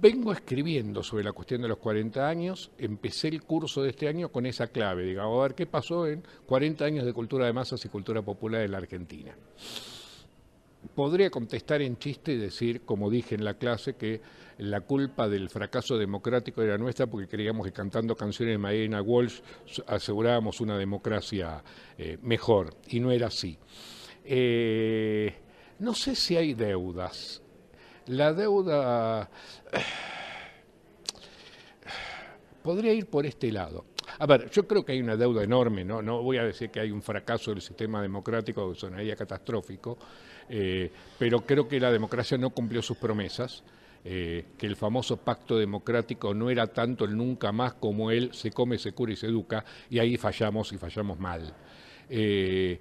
vengo escribiendo sobre la cuestión de los 40 años, empecé el curso de este año con esa clave, digamos, a ver qué pasó en 40 años de cultura de masas y cultura popular en la Argentina. Podría contestar en chiste y decir, como dije en la clase, que la culpa del fracaso democrático era nuestra porque creíamos que cantando canciones de Marina Walsh asegurábamos una democracia eh, mejor, y no era así. Eh, no sé si hay deudas la deuda podría ir por este lado. A ver, yo creo que hay una deuda enorme, no, no voy a decir que hay un fracaso del sistema democrático, que sonaría catastrófico, eh, pero creo que la democracia no cumplió sus promesas. Eh, que el famoso pacto democrático no era tanto el nunca más como él se come, se cura y se educa, y ahí fallamos y fallamos mal. Eh,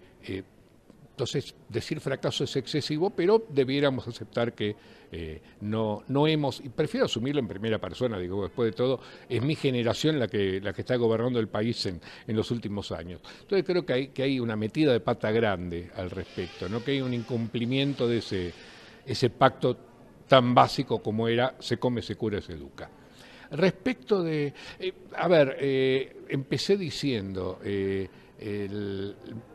entonces, decir fracaso es excesivo, pero debiéramos aceptar que eh, no, hemos, y prefiero asumirlo en primera persona, digo, después de todo, es mi generación la que, está gobernando el país en, los últimos años. Entonces creo que hay, que hay una metida de pata grande al respecto, ¿no? que hay un incumplimiento de ese, pacto tan básico como era se come, se cura, se educa. Respecto de, eh, a ver, eh, empecé diciendo,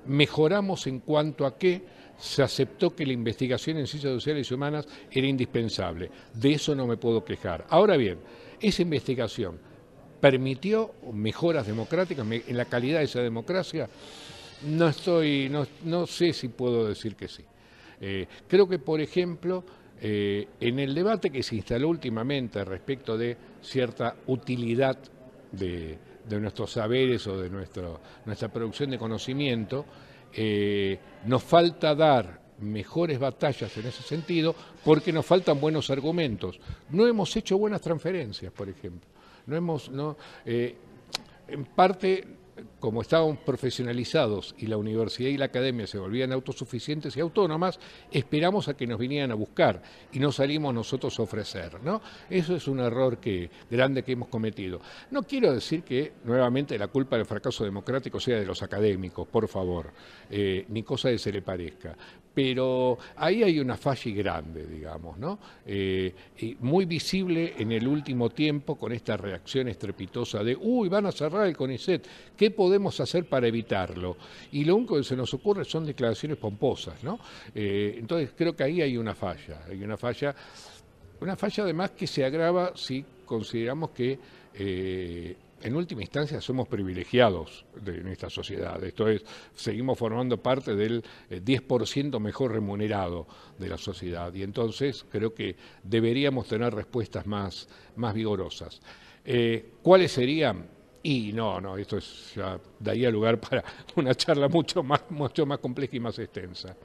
mejoramos en cuanto a que se aceptó que la investigación en ciencias sociales y humanas era indispensable. De eso no me puedo quejar. Ahora bien, esa investigación permitió mejoras democráticas en la calidad de esa democracia. No estoy, sé si puedo decir que sí. Eh, creo que, por ejemplo, eh, en el debate que se instaló últimamente respecto de cierta utilidad de, de nuestros saberes o de nuestro, nuestra producción de conocimiento, eh, nos falta dar mejores batallas en ese sentido porque nos faltan buenos argumentos. No hemos hecho buenas transferencias, por ejemplo. No hemos, no, eh, en parte como estábamos profesionalizados y la universidad y la academia se volvían autosuficientes y autónomas, esperamos a que nos vinieran a buscar y no salimos nosotros a ofrecer, ¿no? Eso es un error que, grande que hemos cometido. No quiero decir que nuevamente la culpa del fracaso democrático sea de los académicos, por favor, eh, ni cosa de se le parezca, pero ahí hay una falla grande, digamos, ¿no? Eh, muy visible en el último tiempo con esta reacción estrepitosa de, uy, van a cerrar el CONICET, ¿qué podemos hacer para evitarlo? Y lo único que se nos ocurre son declaraciones pomposas, ¿no? Eh, entonces creo que ahí hay una falla, hay una falla, una falla además que se agrava si consideramos que eh, en última instancia somos privilegiados de, en esta sociedad, esto es, seguimos formando parte del 10% eh, mejor remunerado de la sociedad y entonces creo que deberíamos tener respuestas más, más vigorosas. ¿Cuáles serían? Y no, no, esto ya daría lugar para una charla mucho más, mucho más compleja y más extensa.